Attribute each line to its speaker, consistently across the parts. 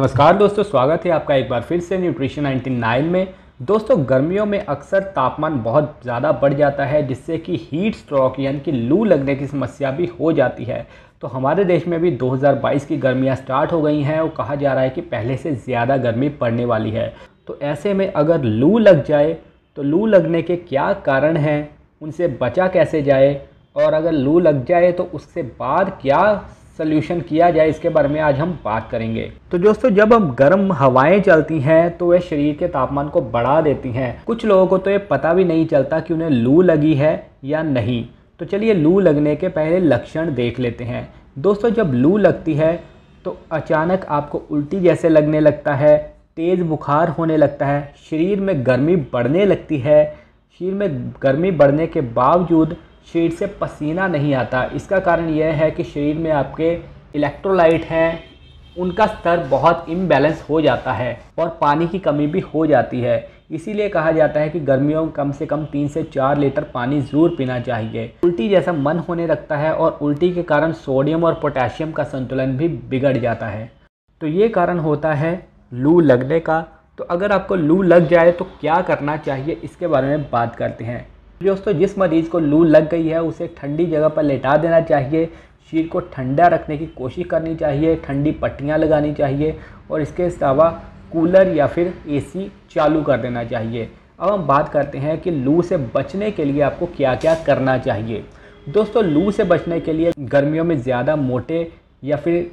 Speaker 1: नमस्कार दोस्तों स्वागत है आपका एक बार फिर से न्यूट्रिशन 99 में दोस्तों गर्मियों में अक्सर तापमान बहुत ज़्यादा बढ़ जाता है जिससे कि हीट स्ट्रोक यानी कि लू लगने की समस्या भी हो जाती है तो हमारे देश में भी 2022 की गर्मियाँ स्टार्ट हो गई हैं और कहा जा रहा है कि पहले से ज़्यादा गर्मी पड़ने वाली है तो ऐसे में अगर लू लग जाए तो लू लगने के क्या कारण हैं उनसे बचा कैसे जाए और अगर लू लग जाए तो उससे बाद क्या सोल्यूशन किया जाए इसके बारे में आज हम बात करेंगे तो दोस्तों जब हम गर्म हवाएं चलती हैं तो वे शरीर के तापमान को बढ़ा देती हैं कुछ लोगों को तो ये पता भी नहीं चलता कि उन्हें लू लगी है या नहीं तो चलिए लू लगने के पहले लक्षण देख लेते हैं दोस्तों जब लू लगती है तो अचानक आपको उल्टी जैसे लगने लगता है तेज़ बुखार होने लगता है शरीर में गर्मी बढ़ने लगती है शरीर में गर्मी बढ़ने के बावजूद शरीर से पसीना नहीं आता इसका कारण यह है कि शरीर में आपके इलेक्ट्रोलाइट हैं उनका स्तर बहुत इम्बैलेंस हो जाता है और पानी की कमी भी हो जाती है इसीलिए कहा जाता है कि गर्मियों में कम से कम तीन से चार लीटर पानी ज़रूर पीना चाहिए उल्टी जैसा मन होने लगता है और उल्टी के कारण सोडियम और पोटेशियम का संतुलन भी बिगड़ जाता है तो ये कारण होता है लू लगने का तो अगर आपको लू लग जाए तो क्या करना चाहिए इसके बारे में बात करते हैं दोस्तों जिस मरीज को लू लग गई है उसे ठंडी जगह पर लेटा देना चाहिए शरीर को ठंडा रखने की कोशिश करनी चाहिए ठंडी पट्टियाँ लगानी चाहिए और इसके अलावा कूलर या फिर एसी चालू कर देना चाहिए अब हम बात करते हैं कि लू से बचने के लिए आपको क्या क्या करना चाहिए दोस्तों लू से बचने के लिए गर्मियों में ज़्यादा मोटे या फिर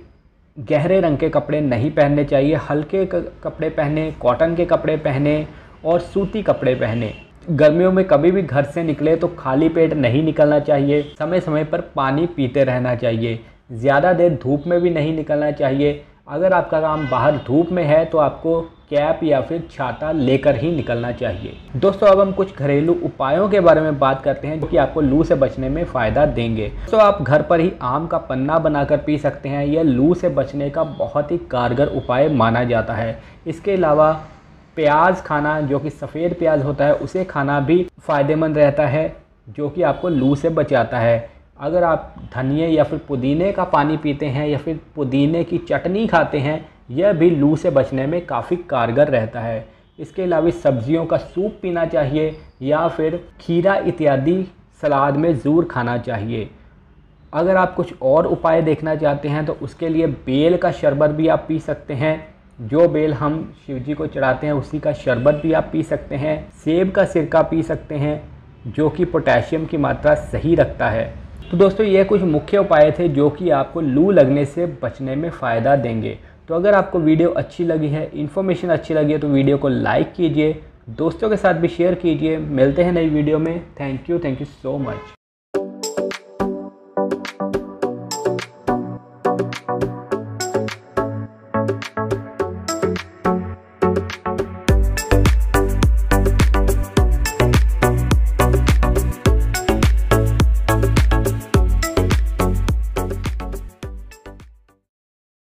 Speaker 1: गहरे रंग के कपड़े नहीं पहनने चाहिए हल्के कपड़े पहने कॉटन के कपड़े पहने और सूती कपड़े पहने गर्मियों में कभी भी घर से निकले तो खाली पेट नहीं निकलना चाहिए समय समय पर पानी पीते रहना चाहिए ज़्यादा देर धूप में भी नहीं निकलना चाहिए अगर आपका काम बाहर धूप में है तो आपको कैप या फिर छाता लेकर ही निकलना चाहिए दोस्तों अब हम कुछ घरेलू उपायों के बारे में बात करते हैं जो कि आपको लू से बचने में फ़ायदा देंगे तो आप घर पर ही आम का पन्ना बनाकर पी सकते हैं यह लू से बचने का बहुत ही कारगर उपाय माना जाता है इसके अलावा प्याज खाना जो कि सफ़ेद प्याज होता है उसे खाना भी फ़ायदेमंद रहता है जो कि आपको लू से बचाता है अगर आप धनिए या फिर पुदीने का पानी पीते हैं या फिर पुदीने की चटनी खाते हैं यह भी लू से बचने में काफ़ी कारगर रहता है इसके अलावा सब्जियों का सूप पीना चाहिए या फिर खीरा इत्यादि सलाद में ज़रूर खाना चाहिए अगर आप कुछ और उपाय देखना चाहते हैं तो उसके लिए बेल का शरबत भी आप पी सकते हैं जो बेल हम शिव जी को चढ़ाते हैं उसी का शरबत भी आप पी सकते हैं सेब का सिरका पी सकते हैं जो कि पोटेशियम की मात्रा सही रखता है तो दोस्तों ये कुछ मुख्य उपाय थे जो कि आपको लू लगने से बचने में फ़ायदा देंगे तो अगर आपको वीडियो अच्छी लगी है इन्फॉर्मेशन अच्छी लगी है तो वीडियो को लाइक कीजिए दोस्तों के साथ भी शेयर कीजिए मिलते हैं नई वीडियो में thank you thank you so much